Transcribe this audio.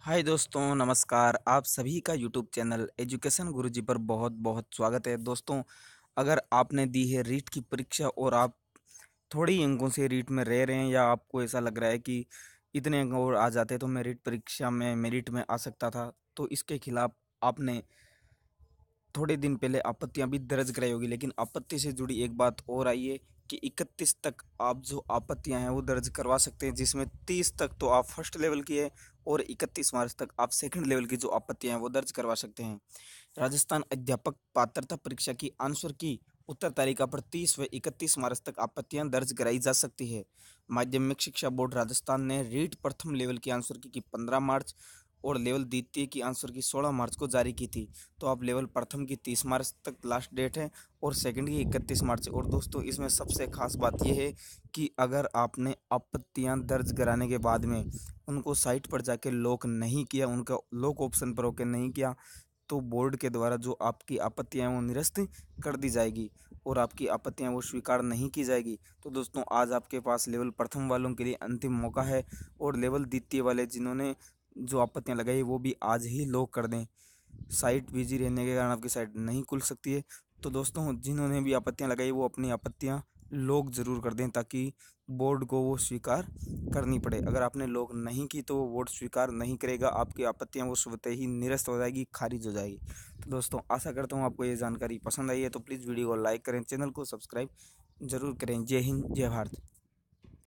हाय दोस्तों नमस्कार आप सभी का यूट्यूब चैनल एजुकेशन गुरुजी पर बहुत बहुत स्वागत है दोस्तों अगर आपने दी है रीट की परीक्षा और आप थोड़ी अंकों से रीट में रह रहे हैं या आपको ऐसा लग रहा है कि इतने अंक और आ जाते तो मैं रीट परीक्षा में मेरिट में आ सकता था तो इसके खिलाफ आपने थोड़े दिन पहले आपत्तियां भी दर्ज कराई होगी लेकिन आपत्ति से जुड़ी एक बात और आई है कि 31 तक आप जो आपत्तियां हैं वो दर्ज करवा सकते हैं जिसमें 30 तक तो आप फर्स्ट लेवल की है और 31 मार्च तक आप सेकंड लेवल की जो आपत्तियां हैं वो दर्ज करवा सकते हैं राजस्थान अध्यापक पात्रता परीक्षा की आंसर की उत्तर तारीखा पर तीस व इकतीस मार्च तक आपत्तियां दर्ज कराई जा सकती है माध्यमिक शिक्षा बोर्ड राजस्थान ने रीट प्रथम लेवल की आंसर की, की 15 मार्च और लेवल द्वितीय की आंसर की 16 मार्च को जारी की थी तो आप लेवल प्रथम की 30 मार्च तक लास्ट डेट है और सेकंड की 31 मार्च और दोस्तों इसमें सबसे खास बात यह है कि अगर आपने आपत्तियां दर्ज कराने के बाद में उनको साइट पर जाके लॉक नहीं किया उनका लॉक ऑप्शन पर ओके नहीं किया तो बोर्ड के द्वारा जो आपकी आपत्तियाँ वो निरस्त कर दी जाएगी और आपकी आपत्तियाँ वो स्वीकार नहीं की जाएगी तो दोस्तों आज आपके पास लेवल प्रथम वालों के लिए अंतिम मौका है और लेवल द्वितीय वाले जिन्होंने जो आपत्तियाँ लगाई वो भी आज ही लॉक कर दें साइट बिजी रहने के कारण आपकी साइट नहीं खुल सकती है तो दोस्तों जिन्होंने भी आपत्तियाँ लगाई वो अपनी आपत्तियाँ लॉक ज़रूर कर दें ताकि बोर्ड को वो स्वीकार करनी पड़े अगर आपने लॉक नहीं की तो वो बोर्ड स्वीकार नहीं करेगा आपकी आपत्तियाँ वो स्वतः ही निरस्त हो जाएगी खारिज हो जाएगी तो दोस्तों आशा करता हूँ आपको ये जानकारी पसंद आई है तो प्लीज़ वीडियो को लाइक करें चैनल को सब्सक्राइब ज़रूर करें जय हिंद जय भारत